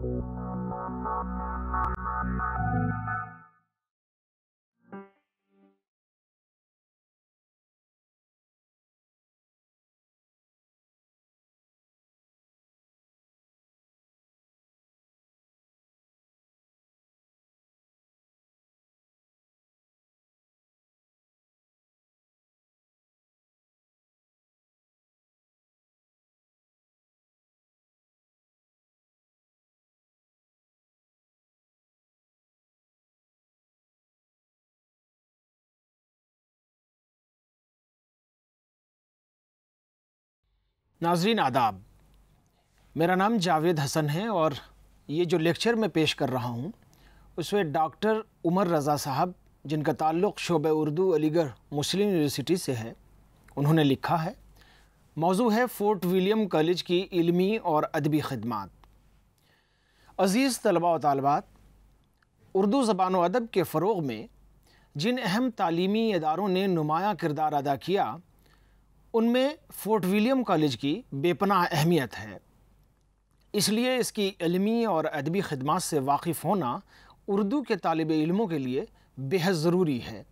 Thank you. नाजरीन आदाब मेरा नाम जावेद हसन है और ये जो लेक्चर मैं पेश कर रहा हूँ उसमें डॉक्टर उमर रज़ा साहब जिनका ताल्लुक़ शोब उर्दू अलीगढ़ मुस्लिम यूनिवर्सिटी से है उन्होंने लिखा है मौजू है फ़ोर्ट विलियम कॉलेज की इलमी और अदबी ख़दमात अज़ीज़ तलबा व उर्दू ज़बान व अदब के फ़रोग में जिन अहम तालीमी इदारों ने नुमाया किरदार अदा किया उनमें फोर्ट विलियम कॉलेज की बेपनाह अहमियत है इसलिए इसकी इलमी और अदबी खदमात से वाकिफ़ होना उर्दू के तालब इलमों के लिए बेहद ज़रूरी है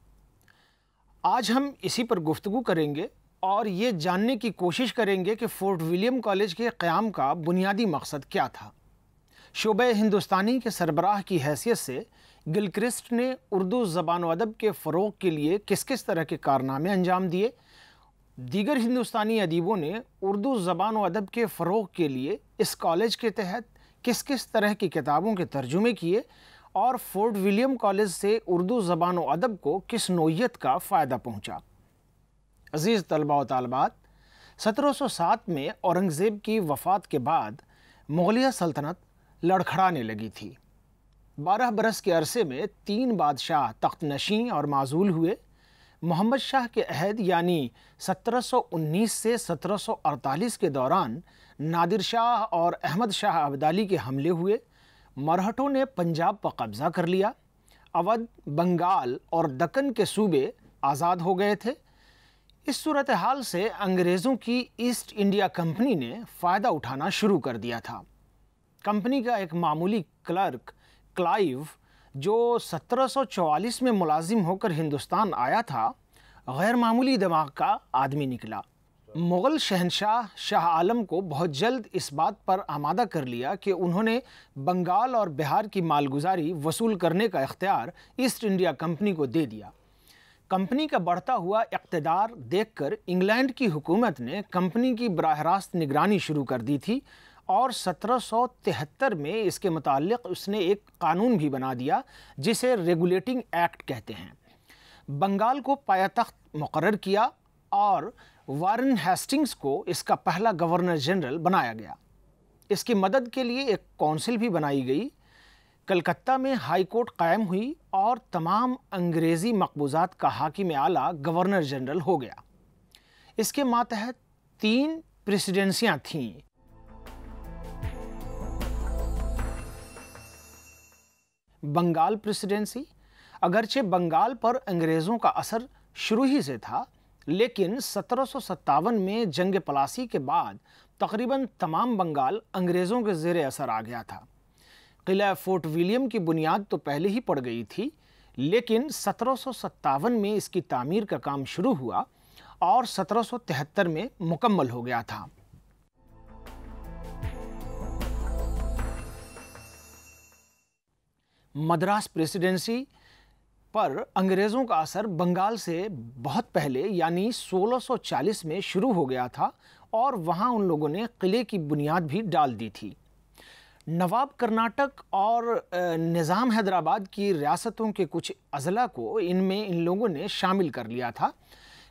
आज हम इसी पर गुफ्तु करेंगे और ये जानने की कोशिश करेंगे कि फ़ोर्ट विलियम कॉलेज के क़्याम का बुनियादी मकसद क्या था शोब हिंदुस्तानी के सरबराह की हैसियत से गिलक्रिस्ट ने उर्दू ज़बान अदब के फ़रोग के लिए किस किस तरह के कारनामे अंजाम दिए दीगर हिंदुस्तानी अदीबों ने उर्दू ज़बान व अदब के फ़रोग के लिए इस कॉलेज के तहत किस किस तरह की किताबों के तर्जुमे किए और फोर्ट विलियम कॉलेज से उर्दू ज़बान व अदब को किस नोयत का फ़ायदा पहुँचा अज़ीज़ तलबा वालबात सत्रह सौ सात में औरंगज़ेब की वफ़ात के बाद मुग़लिया सल्तनत लड़खड़ाने लगी थी बारह बरस के अरसे में तीन बादशाह तख्त नशीं और माजूल हुए मोहम्मद शाह के अहद यानी 1719 से 1748 के दौरान नादिर शाह और अहमद शाह अब्दाली के हमले हुए मरहटों ने पंजाब पर कब्ज़ा कर लिया अवध बंगाल और दक्कन के सूबे आज़ाद हो गए थे इस सूरत हाल से अंग्रेज़ों की ईस्ट इंडिया कंपनी ने फ़ायदा उठाना शुरू कर दिया था कंपनी का एक मामूली क्लर्क क्लाइव जो 1744 में मुलाजिम होकर हिंदुस्तान आया था गैर मामूली दिमाग का आदमी निकला मुग़ल शहनशाह शाह आलम को बहुत जल्द इस बात पर आमादा कर लिया कि उन्होंने बंगाल और बिहार की मालगुजारी वसूल करने का इख्तियार ईस्ट इंडिया कंपनी को दे दिया कंपनी का बढ़ता हुआ इकतदार देखकर इंग्लैंड की हुकूमत ने कंपनी की बरह रास्त निगरानी शुरू कर दी थी और 1773 में इसके मतलब उसने एक कानून भी बना दिया जिसे रेगुलेटिंग एक्ट कहते हैं बंगाल को तख्त मुकर किया और वारन हेस्टिंग्स को इसका पहला गवर्नर जनरल बनाया गया इसकी मदद के लिए एक काउंसिल भी बनाई गई कलकत्ता में हाई कोर्ट कायम हुई और तमाम अंग्रेज़ी मकबूजात का हाकिम आला गवर्नर जनरल हो गया इसके मातहत तीन प्रेसिडेंसियाँ थीं बंगाल प्रेसिडेंसी अगरचे बंगाल पर अंग्रेज़ों का असर शुरू ही से था लेकिन सत्रह में जंग पलासी के बाद तकरीबन तमाम बंगाल अंग्रेज़ों के जेर असर आ गया था किला फोर्ट विलियम की बुनियाद तो पहले ही पड़ गई थी लेकिन सत्रह में इसकी तामीर का काम शुरू हुआ और सत्रह में मुकम्मल हो गया था मद्रास प्रेसिडेंसी पर अंग्रेज़ों का असर बंगाल से बहुत पहले यानी 1640 में शुरू हो गया था और वहाँ उन लोगों ने किले की बुनियाद भी डाल दी थी नवाब कर्नाटक और निज़ाम हैदराबाद की रियासतों के कुछ अजला को इनमें इन लोगों ने शामिल कर लिया था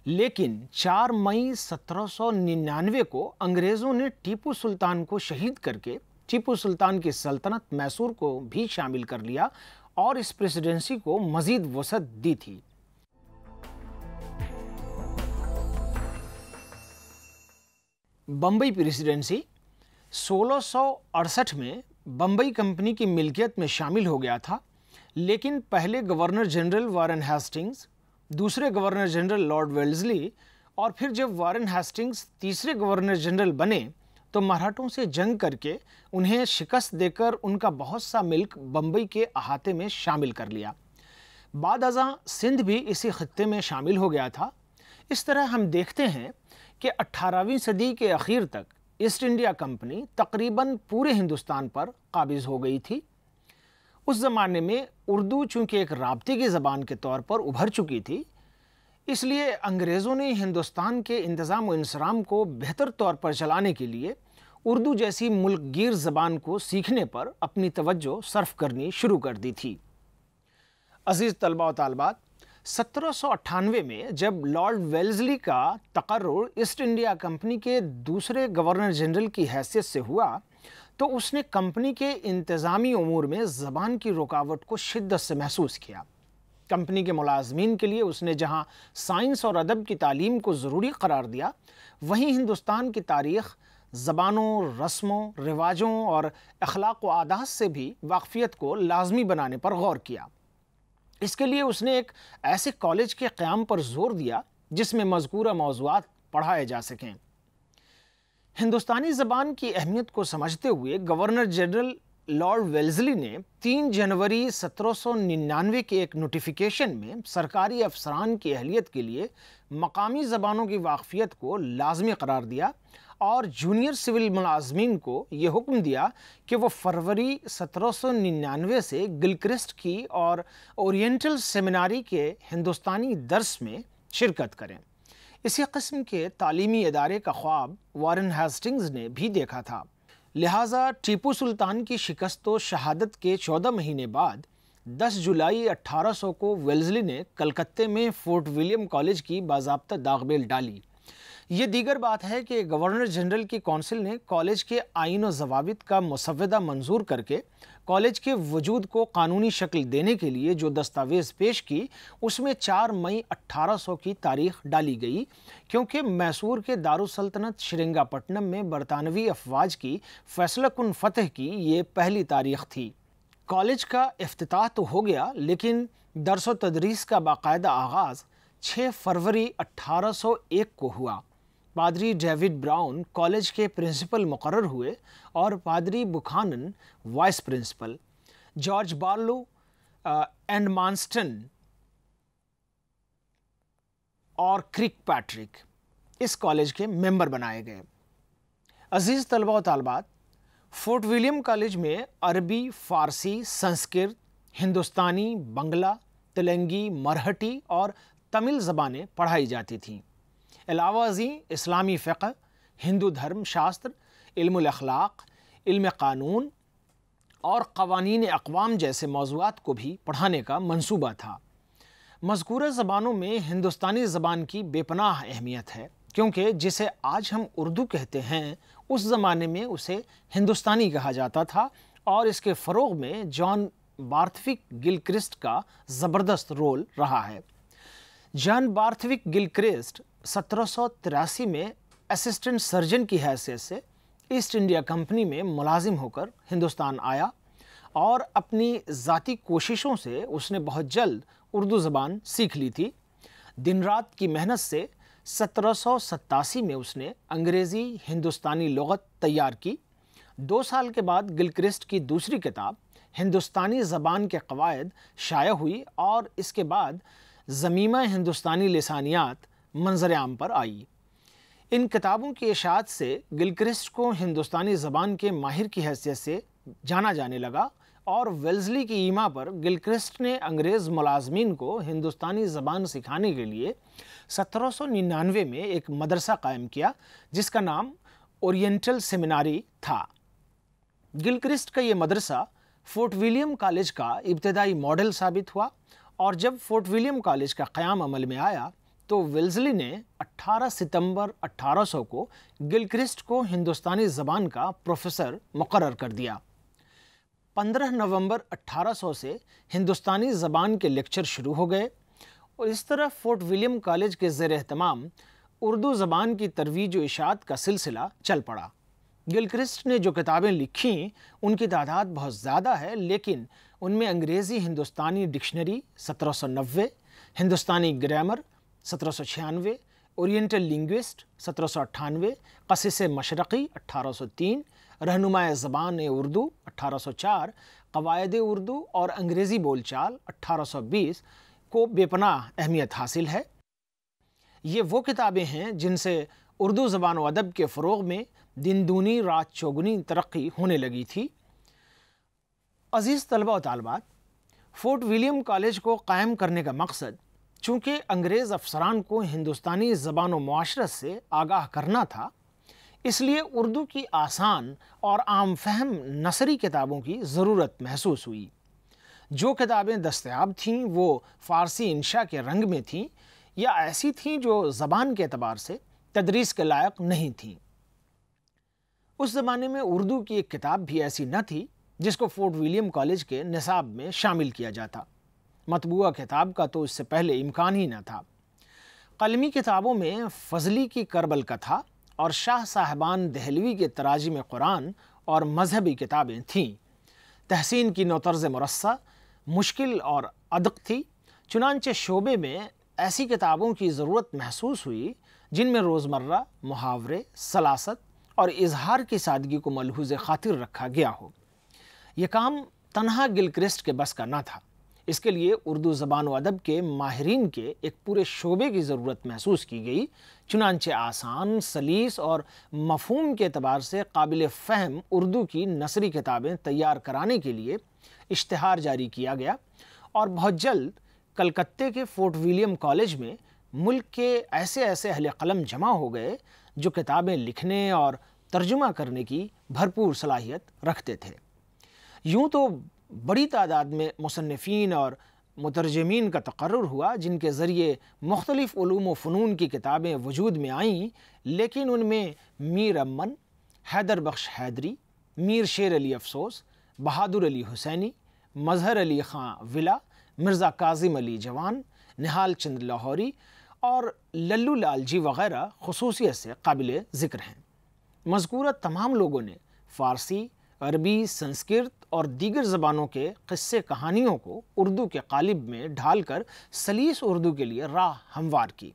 लेकिन 4 मई 1799 को अंग्रेज़ों ने टीपू सुल्तान को शहीद करके टीपू सुल्तान की सल्तनत मैसूर को भी शामिल कर लिया और इस प्रेसिडेंसी को मजीद वसत दी थी बम्बई प्रेसिडेंसी 1668 में बम्बई कंपनी की मिल्कियत में शामिल हो गया था लेकिन पहले गवर्नर जनरल वारन हेस्टिंग्स दूसरे गवर्नर जनरल लॉर्ड वेल्सली और फिर जब वारन हेस्टिंग्स तीसरे गवर्नर जनरल बने तो मराठों से जंग करके उन्हें शिकस्त देकर उनका बहुत सा मिल्क बम्बई के अहाते में शामिल कर लिया बाद अजा सिंध भी इसी खत्े में शामिल हो गया था इस तरह हम देखते हैं कि 18वीं सदी के अखीर तक ईस्ट इंडिया कंपनी तकरीबन पूरे हिंदुस्तान पर काबिज हो गई थी उस ज़माने में उर्दू चूंकि एक रबते की ज़बान के तौर पर उभर चुकी थी इसलिए अंग्रेज़ों ने हिंदुस्तान के इंतज़ाम इंसराम को बेहतर तौर पर चलाने के लिए उर्दू जैसी मुल्कगीर ज़बान को सीखने पर अपनी तवज्जो सर्फ करनी शुरू कर दी थी अजीज़ तलबा तलबा सत्रह में जब लॉर्ड वेल्जली का तकर ईस्ट इंडिया कंपनी के दूसरे गवर्नर जनरल की हैसियत से हुआ तो उसने कंपनी के इंतज़ामी अमूर में ज़बान की रुकावट को शिद्दत से महसूस किया कंपनी के मुलाजमीन के लिए उसने जहाँ साइंस और अदब की तालीम को ज़रूरी करार दिया वहीं हिंदुस्तान की तारीख ज़बानों रस्मों रिवाजों और अखलाक व आदात से भी वाकफियत को लाजमी बनाने पर गौर किया इसके लिए उसने एक ऐसे कॉलेज के क़्याम पर जोर दिया जिसमें मजकूर मौजूद पढ़ाए जा सकें हिंदुस्तानी ज़बान की अहमियत को समझते हुए गवर्नर जनरल लॉर्ड वेल्जली ने 3 जनवरी 1799 के एक नोटिफिकेशन में सरकारी अफसरान की अहलियत के लिए मकामी ज़बानों की वाकफियत को लाजमी करार दिया और जूनियर सिविल मुलाजमीन को यह हुक्म दिया कि वह फरवरी 1799 से गिलक्रिस्ट की और ओरिएंटल सेमिनारी के हिंदुस्तानी दर्स में शिरकत करें इसी कस्म के तालीमी इदारे का ख्वाब वारन हेस्टिंग्स ने भी देखा था लिहाजा टीपू सुल्तान की शिकस्त व शहादत के चौदह महीने बाद 10 जुलाई 1800 को वेल्जली ने कलकत्ते में फोर्ट विलियम कॉलेज की बाजाबता दागबेल डाली ये दीगर बात है कि गवर्नर जनरल की कौंसिल ने कॉलेज के आइन और जवाबित का मसवदा मंजूर करके कॉलेज के वजूद को कानूनी शक्ल देने के लिए जो दस्तावेज़ पेश की उसमें 4 मई 1800 की तारीख डाली गई क्योंकि मैसूर के दारुसल्तनत श्रृंगापट्टनम में बरतानवी अफवाज की फैसलाकुन फतह की ये पहली तारीख थी कॉलेज का अफ्ताह तो हो गया लेकिन दरस तदरीस का बाकायदा आगाज़ 6 फरवरी 1801 को हुआ पादरी डेविड ब्राउन कॉलेज के प्रिंसिपल मुकर हुए और पादरी Buchanan vice principal George Barlow Edmonstone और क्रिक पैट्रिक इस कॉलेज के मेंबर बनाए गए अजीज़ तलबा तलबात फोर्ट विलियम कॉलेज में अरबी फारसी संस्कृत हिंदुस्तानी बंगला तेलंगी मरहटी और तमिल ज़बानें पढ़ाई जाती थीं अलावा जी इस्लामी फ़िक़ हिंदू धर्म शास्त्र इल्मलाक इल्म कानून और कवानीन अकवाम जैसे मौजूद को भी पढ़ाने का मनसूबा था मजकूर ज़बानों में हिंदुस्तानी ज़बान की बेपनाह अहमियत है क्योंकि जिसे आज हम उर्दू कहते हैं उस ज़माने में उसे हिंदुस्तानी कहा जाता था और इसके फ़रोग में जॉन बार्थविक गिलक्रिस्ट का ज़बरदस्त रोल रहा है जॉन बार्थविक गिलक्रिस्ट सत्रह में असिस्टेंट सर्जन की हैसियत से ईस्ट इंडिया कंपनी में मुलाजिम होकर हिंदुस्तान आया और अपनी ज़ाती कोशिशों से उसने बहुत जल्द उर्दू ज़बान सीख ली थी दिन रात की मेहनत से सत्रह में उसने अंग्रेज़ी हिंदुस्तानी लगत तैयार की दो साल के बाद गिलक्रिस्ट की दूसरी किताब हिंदुस्तानी ज़बान के कवायद शाया हुई और इसके बाद ज़मीमा हिंदुस्तानी लसानियात मंजर आम पर आई इन किताबों की अशात से गिलक्रिस्ट को हिंदुस्तानी ज़बान के माहिर की हैसियत से जाना जाने लगा और वेल्जली की ईमा पर गिलक्रिस्ट ने अंग्रेज़ मुलाजमीन को हिंदुस्तानी ज़बान सिखाने के लिए सत्रह सौ निन्यानवे में एक मदरसा कायम किया जिसका नाम औरटल सेमिनारी था गिलक्रिस्ट का ये मदरसा फोर्ट विलियम कॉलेज का इब्तदाई मॉडल साबित हुआ और जब फोर्ट विलियम कॉलेज का क़्याम अमल में आया तो विल्सली ने 18 सितंबर 1800 को गिलक्रिस्ट को हिंदुस्तानी ज़बान का प्रोफेसर मुकर कर दिया 15 नवंबर 1800 से हिंदुस्तानी ज़बान के लेक्चर शुरू हो गए और इस तरह फोर्ट विलियम कॉलेज के जेर अहतमाम उर्दू ज़बान की तरवीज व इशात का सिलसिला चल पड़ा गिलक्रिस्ट ने जो किताबें लिखीं उनकी तादाद बहुत ज़्यादा है लेकिन उनमें अंग्रेज़ी हिंदुस्तानी डिक्शनरी सत्रह सौ नब्बे हिंदुस्तानी ग्रामर सत्रह ओरिएंटल लिंग्विस्ट सत्रह कसिस मशरक़ी 1803 रहनुमाय ज़बान उर्दू 1804 कवायद उर्दू और अंग्रेज़ी बोलचाल 1820 को बेपनाह अहमियत हासिल है ये वो किताबें हैं जिनसे उर्दू ज़बान अदब के फ़रोग में दिन दूनी रात चौगुनी तरक्की होने लगी थी अज़ीज़ तलबा व फ़ोर्ट विलियम कॉलेज को कायम करने का मकसद चूंकि अंग्रेज़ अफसरान को हिंदुस्तानी ज़बान व माशरत से आगाह करना था इसलिए उर्दू की आसान और आम फहम नसरी किताबों की ज़रूरत महसूस हुई जो किताबें दस्तयाब थीं वो फ़ारसी इंशा के रंग में थीं या ऐसी थीं जो ज़बान के अतबार से तदरीस के लायक नहीं थीं उस ज़माने में उर्दू की एक किताब भी ऐसी न थी जिसको फोर्ट विलियम कॉलेज के निसाब में शामिल किया जाता मतबूआ किताब का तो इससे पहले इम्कान ही न था कलमी किताबों में फजली की करबल कथा और शाह साहबान दहलवी के तराजी में कुरान और मजहबी किताबें थीं तहसीन की नोतर्ज मरसा मुश्किल और अदक थी चुनानचे शोबे में ऐसी किताबों की ज़रूरत महसूस हुई जिनमें रोज़मर्रा मुहावरे सलासत और इजहार की सादगी को मलहूज खातिर रखा गया हो यह काम तनहा गिलक्रिस्ट के बस का ना था इसके लिए उर्दू ज़बान अदब के माहरीन के एक पूरे शोबे की ज़रूरत महसूस की गई चुनानचे आसान सलीस और मफहम के अतबार से काबिल फ़हम उर्दू की नसरी किताबें तैयार कराने के लिए इश्तहार जारी किया गया और बहुत जल्द कलकत्ते के फोर्ट विलियम कॉलेज में मुल्क के ऐसे ऐसे अहल कलम जमा हो गए जो किताबें लिखने और तर्जुमा करने की भरपूर सलाहियत रखते थे यूँ तो बड़ी तादाद में मुसनफ़ीन और मुतरजमीन का तकर हुआ जिनके ज़रिए मुख्तलिफ़ व फ़नून की किताबें वजूद में आईं लेकिन उनमें मीर अमन हैदर बख्श हैदरी मीर शेर अली अफसोस बहादुर अली हुसैनी मज़हर अली ख़ां विला मिर्ज़ा काजिम अली जवान निहाल चंद लाहौरी और लल्लू लाल जी वगैरह खसूसियत से काबिल ज़िक्र हैं मजकूरा तमाम लोगों ने फ़ारसी अरबी संस्कृत और दीगर ज़बानों के क़स्से कहानियों को उर्दू के कालिब में ढालकर सलीस उर्दू के लिए राह हमवार की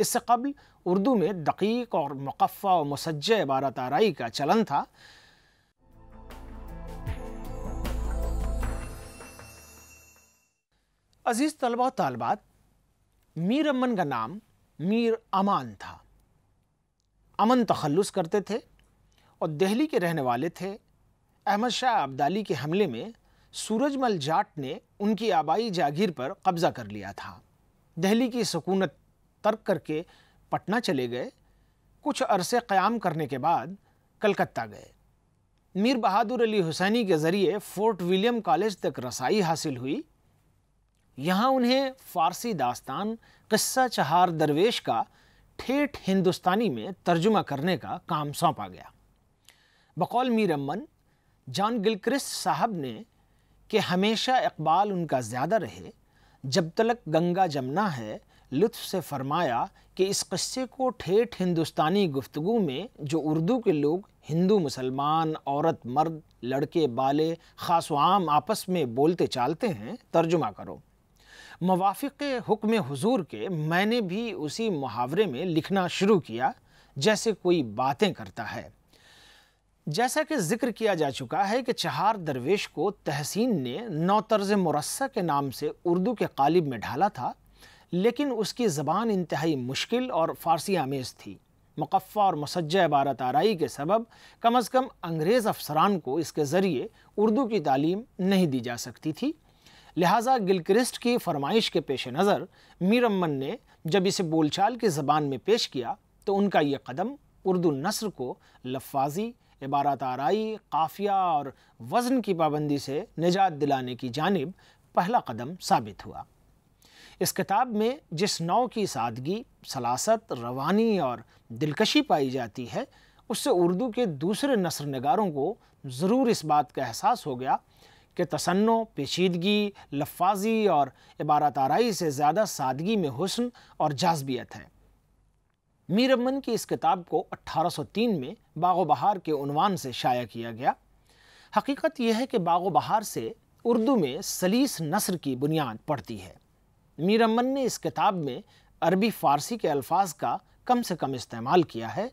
इससे कबल उर्दू में दकीक और मकफ़ा और मुसज इबारत आरई का चलन था अजीज़ तलबा तलबात मीर अमन का नाम मीर अमान था अमन तखलस करते थे और दिल्ली के रहने वाले थे अहमद शाह अब्दाली के हमले में सूरजमल जाट ने उनकी आबाई जागीर पर कब्जा कर लिया था दिल्ली की सकूनत तर्क करके पटना चले गए कुछ अरसे क़्याम करने के बाद कलकत्ता गए मीर बहादुर अली हुसैनी के ज़रिए फोर्ट विलियम कॉलेज तक रसाई हासिल हुई यहाँ उन्हें फ़ारसी दास्तान किस्सा चहार दरवेश का ठेठ हिंदुस्तानी में तर्जुमा करने का काम सौंपा गया बकौल मीर अम्मन जॉन गिलक्रिस्ट साहब ने कि हमेशा इकबाल उनका ज़्यादा रहे जब तलक गंगा जमना है लुत्फ़ से फरमाया कि इस क़स्से को ठेठ हिंदुस्तानी गुफ्तु में जो उर्दू के लोग हिंदू मुसलमान औरत मर्द लड़के बाले ख़ास आम आपस में बोलते चालते हैं तर्जुमा करो मवाफिक हुक्म हुजूर के मैंने भी उसी मुहावरे में लिखना शुरू किया जैसे कोई बातें करता है जैसा कि जिक्र किया जा चुका है कि चहार दरवेश को तहसीन ने नौ तर्ज मुरस्सा के नाम से उर्दू के कालिब में ढाला था लेकिन उसकी ज़बान इंतहाई मुश्किल और फारसी आमेज़ थी मुकफ़ा और मसज इबारत आरई के सबब कम अज़ कम अंग्रेज़ अफसरान को इसके ज़रिए उर्दू की तालीम नहीं दी जा सकती थी लिहाजा गिलक्रिस्ट की फरमाइश के पेश नज़र मीर अमन ने जब इसे बोलचाल की ज़बान में पेश किया तो उनका ये कदम उर्दू नसर को लफाजी इबारत आरई काफिया और वज़न की पाबंदी से निजात दिलाने की जानब पहला कदम साबित हुआ इस किताब में जिस नौ की सादगी सलासत रवानी और दिलकशी पाई जाती है उससे उर्दू के दूसरे नसर नगारों को ज़रूर इस बात का एहसास हो गया कि तसन्नो पेचीदगी लफाजी और इबारत आरई से ज़्यादा सादगी में हुसन और जाजबियत है अमन की इस किताब को 1803 में बाग बहार के उनवान से शाया किया गया हकीकत यह है कि बाग बहार से उर्दू में सलीस नसर की बुनियाद पड़ती है अमन ने इस किताब में अरबी फ़ारसी के अल्फाज का कम से कम इस्तेमाल किया है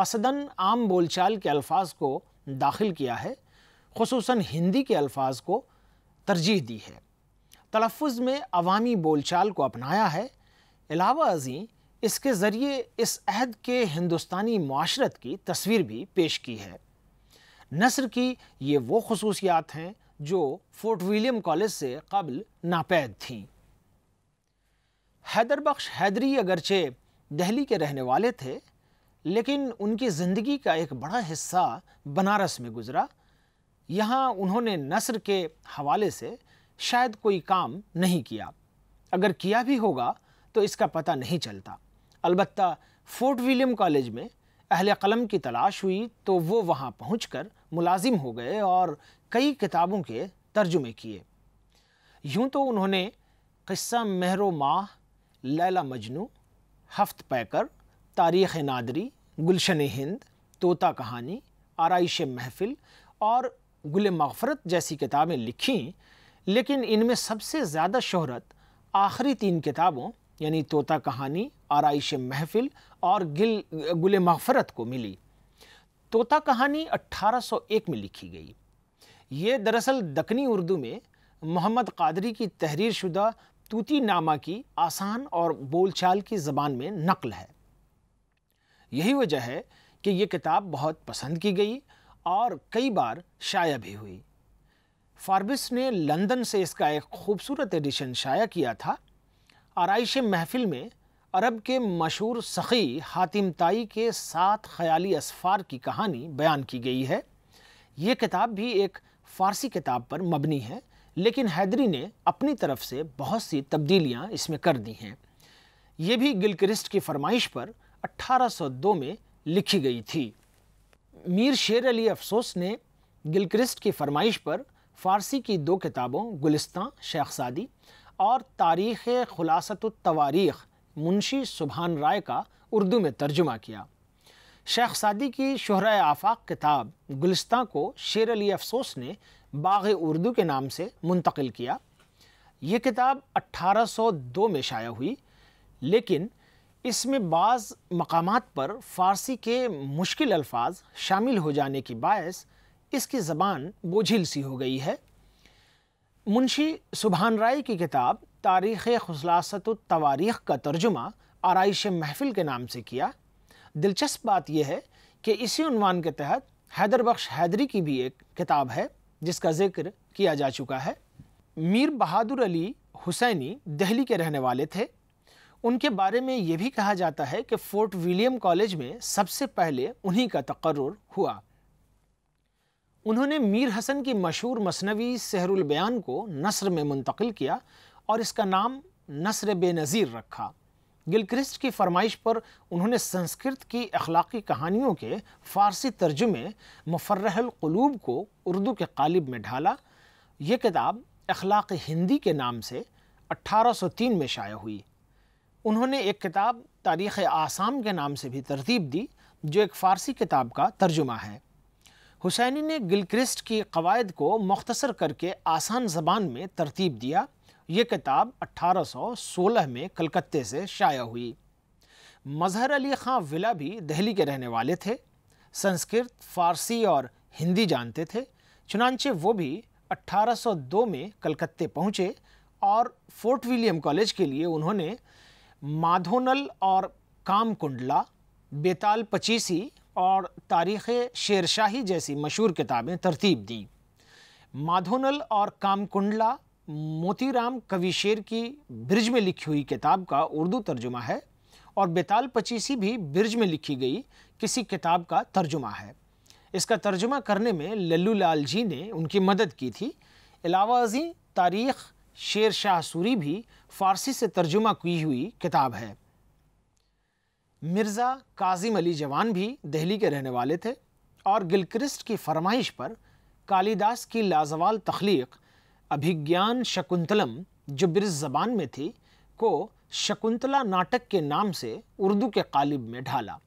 कसदन आम बोलचाल के अल्फाज को दाखिल किया है खसूस हिंदी के अल्फाज को तरजीह दी है तलफ़ में अवामी बोलचाल को अपनाया है अलावा अजी इसके ज़रिए इस अहद के हिंदुस्तानी माशरत की तस्वीर भी पेश की है नसर की ये वो खसूसियात हैं जो फोर्ट विलियम कॉलेज से कबल नापैद थीं हैदरबख्श हैदरी अगरचे दिल्ली के रहने वाले थे लेकिन उनकी ज़िंदगी का एक बड़ा हिस्सा बनारस में गुजरा यहाँ उन्होंने नसर के हवाले से शायद कोई काम नहीं किया अगर किया भी होगा तो इसका पता नहीं चलता अलबत् फ़ोर्ट विलियम कॉलेज में अहल कलम की तलाश हुई तो वो वहाँ पहुँच मुलाजिम हो गए और कई किताबों के तर्जुमे किए यूँ तो उन्होंने किस्सा मेहरो माह लैला मजनू हफ्त पैकर तारीख़ नादरी गुलशन हिंद तोता कहानी आरइश महफिल और गुल मफ़रत जैसी किताबें लिखीं लेकिन इनमें सबसे ज़्यादा शहरत आखिरी तीन किताबों यानी तोता कहानी आरइश महफिल और गिल गुल मफ़रत को मिली तोता कहानी 1801 में लिखी गई ये दरअसल दखनी उर्दू में मोहम्मद कादरी की तहरीर शुदा तूती नामा की आसान और बोलचाल की ज़बान में नकल है यही वजह है कि ये किताब बहुत पसंद की गई और कई बार शाया भी हुई फारबिस ने लंदन से इसका एक खूबसूरत एडिशन शाया किया था आरइश महफिल में अरब के मशहूर सख़ी हातिम ताई के सात ख्याली असफ़ार की कहानी बयान की गई है ये किताब भी एक फ़ारसी किताब पर मबनी है लेकिन हैदरी ने अपनी तरफ से बहुत सी तब्दीलियाँ इसमें कर दी हैं ये भी गिलक्रिस्ट की फरमाइश पर 1802 में लिखी गई थी मीर शेर अली अफसोस ने गिलक्रिस्ट की फरमाइश पर फ़ारसी की दो किताबों गुलिस्तां शेख सादी और तारीख़ खुलासतवारीख़ मुंशी सुबहान राय का उर्दू में तर्जुमा किया शेख सादी की शहर आफाक किताब गुलस्ता को शेर अली अफसोस ने बाग उर्दू के नाम से मुंतकिल किया ये किताब 1802 में शाया हुई लेकिन इसमें बाज़ मकाम पर फ़ारसी के मुश्किल अल्फाज शामिल हो जाने की बायस इसकी ज़बान बोझिल सी हो गई है मुंशी सुबहान राय की किताब तारीख़ खसलासत तवारीख़ का तर्जुमा आरइश महफिल के नाम से किया दिलचस्प बात यह है कि इसी उनवान के तहत हैदर बख्श हैदरी की भी एक किताब है जिसका जिक्र किया जा चुका है मीर बहादुर अली हुसैनी दिल्ली के रहने वाले थे उनके बारे में ये भी कहा जाता है कि फ़ोर्ट विलियम कॉलेज में सबसे पहले उन्हीं का तकर्र हुआ उन्होंने मीर हसन की मशहूर मसनवी सहरुल बयान को नसर में मुंतकिल किया और इसका नाम नसर बेनज़ीर रखा गिलक्रिस्ट की फरमाइश पर उन्होंने संस्कृत की अखलाकी कहानियों के फ़ारसी तर्जुमे मफरहलूब को उर्दू के कालिब में ढाला ये किताब अखलाक हिंदी के नाम से 1803 में शाया हुई उन्होंने एक किताब तारीख़ आसाम के नाम से भी तरतीब दी जो एक फ़ारसी किताब का तर्जुमा है हुसैनी ने गिलक्रिस्ट की कवायद को मख्तसर करके आसान जबान में तरतीब दिया ये किताब 1816 में कलकत्ते से शाया हुई मजहर अली खां विला भी दिल्ली के रहने वाले थे संस्कृत फारसी और हिंदी जानते थे चुनानचे वो भी 1802 में कलकत्ते पहुँचे और फोर्ट विलियम कॉलेज के लिए उन्होंने माधोनल और कामकुंडला बेताल पचीसी और तारीख़ शेरशाही जैसी मशहूर किताबें तरतीब दी माधोनल और कामकुंडला मोतीराम कविशेर की ब्रिज में लिखी हुई किताब का उर्दू तर्जुमा है और बेताल पचीसी भी ब्रिज में लिखी गई किसी किताब का तर्जुमा है इसका तर्जुमा करने में लल्लू लाल जी ने उनकी मदद की थी अलावाजी तारीख़ शेर शाह सूरी भी फ़ारसी से तर्जुमा की हुई किताब है मिर्ज़ा काजिम अली जवान भी दिल्ली के रहने वाले थे और गिलक्रिस्ट की फरमाइश पर कालिदास की लाजवाल तख्लीक अभिज्ञान शकुंतलम जो ब्रज जबान में थी को शकुंतला नाटक के नाम से उर्दू के कालिब में ढाला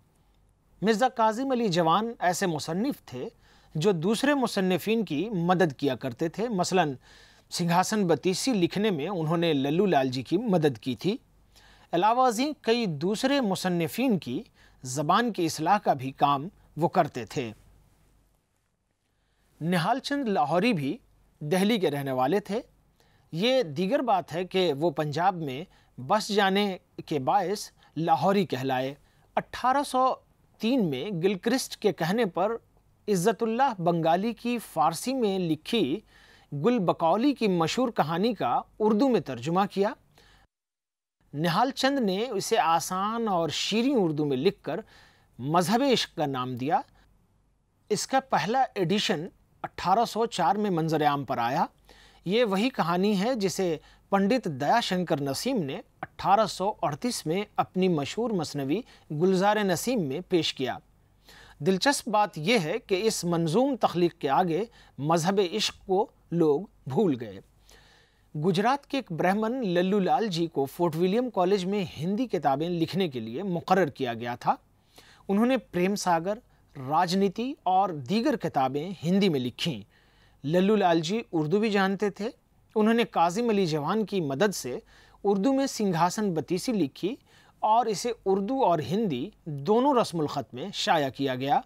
मिर्ज़ा काजिम अली जवान ऐसे मुसनफ़ थे जो दूसरे मुसनफिन की मदद किया करते थे मसलन सिंहासन बतीसी लिखने में उन्होंने लल्लू लाल जी की मदद की थी अलावा जी कई दूसरे मुसनफिन की ज़बान की असलाह का भी काम वो करते थे निहाल चंद लाहौरी भी दिल्ली के रहने वाले थे ये दीगर बात है कि वो पंजाब में बस जाने के बायस लाहौरी कहलाए 1803 में गिलक्रिस्ट के कहने पर इज़्ज़तुल्लाह बंगाली की फ़ारसी में लिखी गुल बकौली की मशहूर कहानी का उर्दू में तर्जुमा किया निहाल चंद ने इसे आसान और शीरी उर्दू में लिखकर मजहब इश्क का नाम दिया इसका पहला एडिशन 1804 में मंजर आम पर आया ये वही कहानी है जिसे पंडित दयाशंकर नसीम ने 1838 में अपनी मशहूर मसनवी गुलजार नसीम में पेश किया दिलचस्प बात यह है कि इस मंजूम तख्लीक के आगे मजहब इश्क को लोग भूल गए गुजरात के एक ब्राह्मण लल्लू लाल जी को फोर्ट विलियम कॉलेज में हिंदी किताबें लिखने के लिए मुकर किया गया था उन्होंने प्रेम सागर राजनीति और दीगर किताबें हिंदी में लिखीं लल्लू लाल जी उर्दू भी जानते थे उन्होंने काजिम अली जवान की मदद से उर्दू में सिंहासन बतीसी लिखी और इसे उर्दू और हिंदी दोनों रस्म में शाया किया गया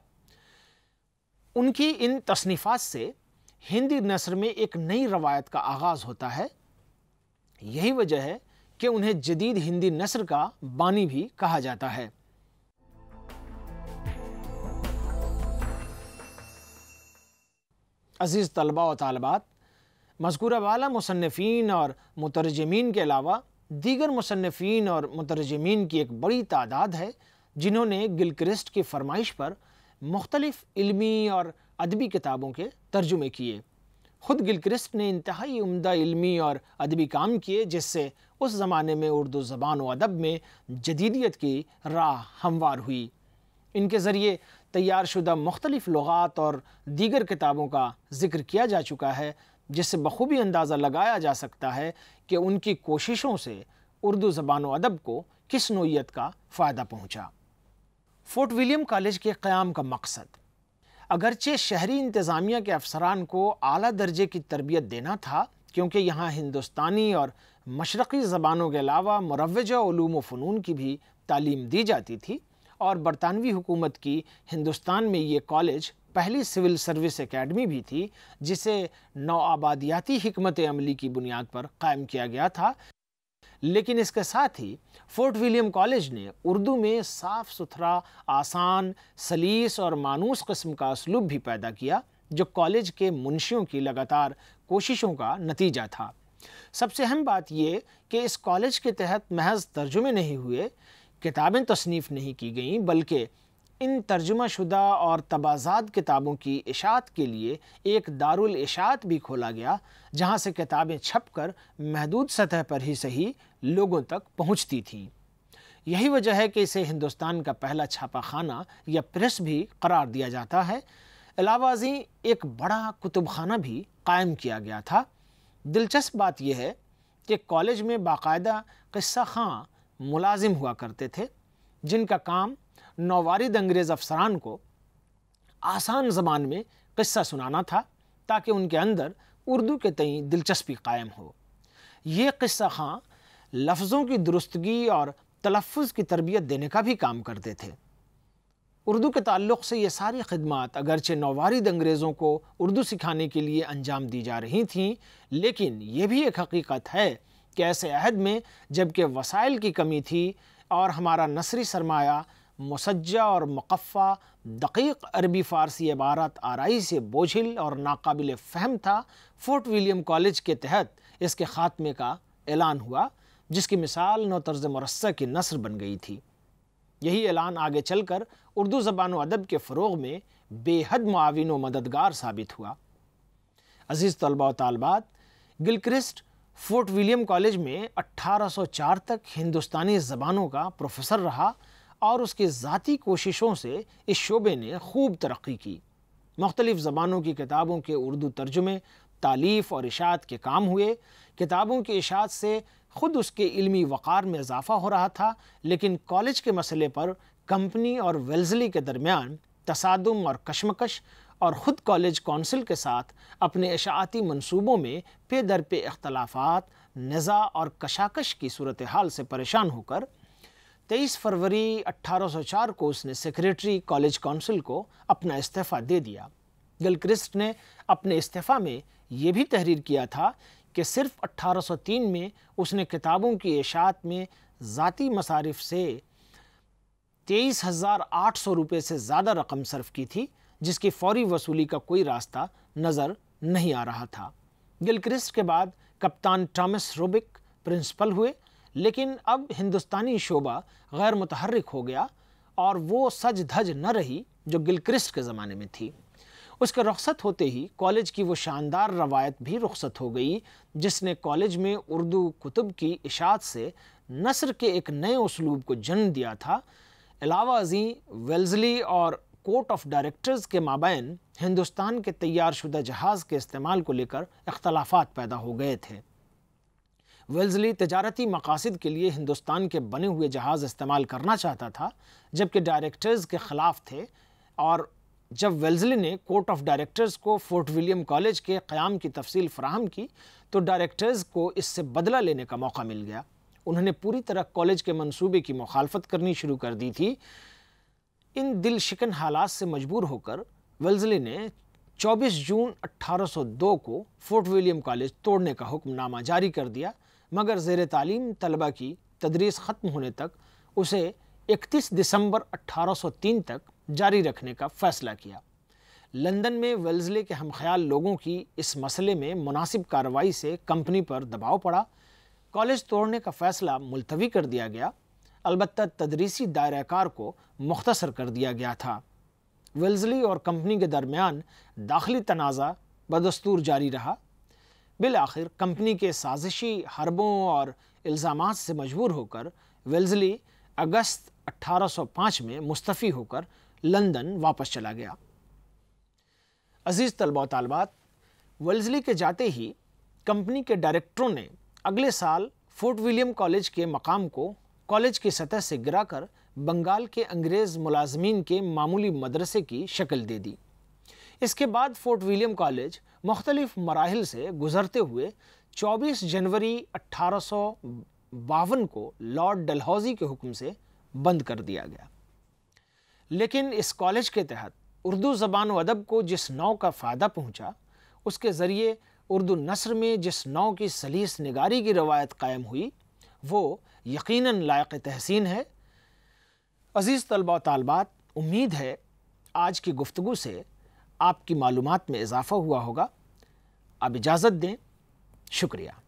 उनकी इन तसनीफ़ात से हिंदी नसर में एक नई रवायत का आगाज़ होता है यही वजह है कि उन्हें जदीद हिंदी नसर का बानी भी कहा जाता है अज़ीज़ तलबा और तालबात मजकूर वाला मुसनफिन और मुतरजमीन के अलावा दीगर मुसनफिन और मुतरजमीन की एक बड़ी तादाद है जिन्होंने गिलक्रिस्ट की फरमाइश पर मुख्तलिफ़ इलमी और अदबी किताबों के तर्जुमे किए ख़ुद गिलक्रिस्ट ने इंतहाई उम्दा इलमी और अदबी काम किए जिससे उस ज़माने में उर्दू ज़बान व अदब में जदीदियत की राह हमवार हुई इनके ज़रिए तैयार शुदा मुख्तलिफ़ लगात और दीगर किताबों का जिक्र किया जा चुका है जिससे बखूबी अंदाज़ा लगाया जा सकता है कि उनकी कोशिशों से उर्दू ज़बान व अदब को किस नोयत का फ़ायदा पहुँचा फोर्ट विलियम कॉलेज के क़्याम का मकसद अगरचे शहरी इंतज़ामिया के अफसरान को अली दर्जे की तरबियत देना था क्योंकि यहाँ हिंदुस्तानी और मशरक़ी ज़बानों के अलावा मुरवजा फ़नून की भी तालीम दी जाती थी और बरतानवी हुकूमत की हिंदुस्तान में ये कॉलेज पहली सिविल सर्विस एकेडमी भी थी जिसे आबादियाती हमत अमली की बुनियाद पर कायम किया गया था लेकिन इसके साथ ही फोर्ट विलियम कॉलेज ने उर्दू में साफ सुथरा आसान सलीस और मानूस कस्म का उसलूब भी पैदा किया जो कॉलेज के मुंशियों की लगातार कोशिशों का नतीजा था सबसे अहम बात यह कि इस कॉलेज के तहत महज तर्जुमे नहीं हुए किताबें तसनीफ़ नहीं की गईं बल्कि इन तर्जुमा शुदा और तबाज़ात किताबों की इशात के लिए एक दारुल इशात भी खोला गया जहाँ से किताबें छपकर महदूद सतह पर ही सही लोगों तक पहुँचती थीं यही वजह है कि इसे हिंदुस्तान का पहला छापा खाना या प्रेस भी करार दिया जाता है अलावाजी एक बड़ा कुतुब खाना भी कायम किया गया था दिलचस्प बात यह है कि कॉलेज में बाकायदा क़स्सा खां मुलाजिम हुआ करते थे जिनका काम नौवारिद अंग्रेज़ अफसरान को आसान जबान में किस्सा सुनाना था ताकि उनके अंदर उर्दू के तई दिलचस्पी कायम हो ये किस्सा खां लफ्ज़ों की दुरुस्तगी और तलफ़ की तरबियत देने का भी काम करते थे उर्दू के ताल्लुक से ये सारी खदमात अगरचे नौवारिद अंग्रेज़ों को उर्दू सिखाने के लिए अंजाम दी जा रही थी लेकिन यह भी एक हकीकत है कि ऐसे अहद में जबकि वसाइल की कमी थी और हमारा नसरी सरमाया मुसज्जा और मुकफ़ा दकीक अरबी फ़ारसी इबारत आरई से बोझिल और नाकबिल फहम था फोर्ट विलियम कॉलेज के तहत इसके ख़ात्मे का ऐलान हुआ जिसकी मिसाल नौ तर्ज मरस की नसर बन गई थी यही ऐलान आगे चल कर उर्दू ज़बान अदब के फ़रोग में बेहद माविन व मददगार साबित हुआ अज़ीज़ तलबा तलबात गिलक्रिस्ट फोर्ट विलियम कॉलेज में 1804 तक हिंदुस्तानी ज़बानों का प्रोफेसर रहा और उसके ज़ाती कोशिशों से इस शोबे ने खूब तरक्की की मुख्तलिफ़ ज़बानों की किताबों के उर्दू तर्जुमे तालीफ़ और इशात के काम हुए किताबों के इशात से ख़ुद उसके इल्मी वक़ार में इजाफ़ा हो रहा था लेकिन कॉलेज के मसले पर कंपनी और वेल्जली के दरमियान तसादम और कशमकश और ख़ुद कॉलेज कौंसिल के साथ अपने इशाती मनसूबों में पे दर पे अख्तलाफात नज़ा और कशाकश की सूरत हाल से परेशान होकर 23 फरवरी 1804 को उसने सेक्रेटरी कॉलेज काउंसिल को अपना इस्तीफा दे दिया गिलक्रिस्ट ने अपने इस्तीफा में ये भी तहरीर किया था कि सिर्फ 1803 में उसने किताबों की एशात में ज़ाती मसारिफ से तेईस हज़ार आठ सौ रुपये से ज़्यादा रकम सर्फ की थी जिसकी फौरी वसूली का कोई रास्ता नज़र नहीं आ रहा था गिलक्रिस्ट के बाद कप्तान टॉमस रोबिक प्रिंसिपल हुए लेकिन अब हिंदुस्तानी शोबा गैर मुतहरक हो गया और वो सज धज न रही जो गिलक्रिस्ट के ज़माने में थी उसके रुखसत होते ही कॉलेज की वो शानदार रवायत भी रुखसत हो गई जिसने कॉलेज में उर्दू कुतुब की इशात से नसर के एक नए उसलूब को जन्म दिया था अलावा अजी वेल्जली और कोर्ट ऑफ डायरेक्टर्स के माबेन हिंदुस्तान के तैयार शुदा जहाज़ के इस्तेमाल को लेकर अख्तलाफात पैदा हो गए थे वेल्जली तजारती मकासद के लिए हिंदुस्तान के बने हुए जहाज़ इस्तेमाल करना चाहता था जबकि डायरेक्टर्स के ख़िलाफ़ थे और जब वेल्जली ने कोर्ट ऑफ डायरेक्टर्स को फोर्ट विलियम कॉलेज के क़्याम की तफसील फ्राहम की तो डायरेक्टर्स को इससे बदला लेने का मौका मिल गया उन्होंने पूरी तरह कॉलेज के मंसूबे की मुखालफत करनी शुरू कर दी थी इन दिल शिकन हालात से मजबूर होकर वेल्जली ने 24 जून 1802 को फोर्ट विलियम कॉलेज तोड़ने का हुक्मनामा जारी कर दिया मगर ज़ेर तालीम तलबा की तदरीस ख़त्म होने तक उसे 31 दिसंबर 1803 तक जारी रखने का फ़ैसला किया लंदन में वेल्जले के हमख्याल लोगों की इस मसले में मुनासिब कार्रवाई से कंपनी पर दबाव पड़ा कॉलेज तोड़ने का फ़ैसला मुलतवी कर दिया गया अलबत् तदरीसी दायराकार को मुख्तर कर दिया गया था वेल्जली और कंपनी के दरमियान दाखिली तनाज़ा बदस्तूर जारी रहा बिल आखिर कंपनी के साजिशी हरबों और इल्ज़ाम से मजबूर होकर वेल्जली अगस्त 1805 में मुस्तफ़ी होकर लंदन वापस चला गया अजीज़ तलबा तलबात वेल्जली के जाते ही कंपनी के डायरेक्टरों ने अगले साल फोर्ट विलियम कॉलेज के मकाम को कॉलेज की सतह से गिराकर बंगाल के अंग्रेज़ मुलाजमीन के मामूली मदरसे की शक्ल दे दी इसके बाद फोर्ट विलियम कॉलेज मुख्तलिफ मराहल से गुजरते हुए 24 जनवरी अट्ठारह को लॉर्ड डलहौजी के हुक्म से बंद कर दिया गया लेकिन इस कॉलेज के तहत उर्दू ज़बान व अदब को जिस नाव का फ़ायदा पहुंचा, उसके ज़रिए उर्दू नसर में जिस नाव की सलीस निगारी की रवायत कायम हुई वो यकीनन लायक तहसीन है अज़ीज़ तलबा तलबात उम्मीद है आज की गुफ्तु से आपकी मालूम में इजाफ़ा हुआ होगा आप इजाज़त दें शुक्रिया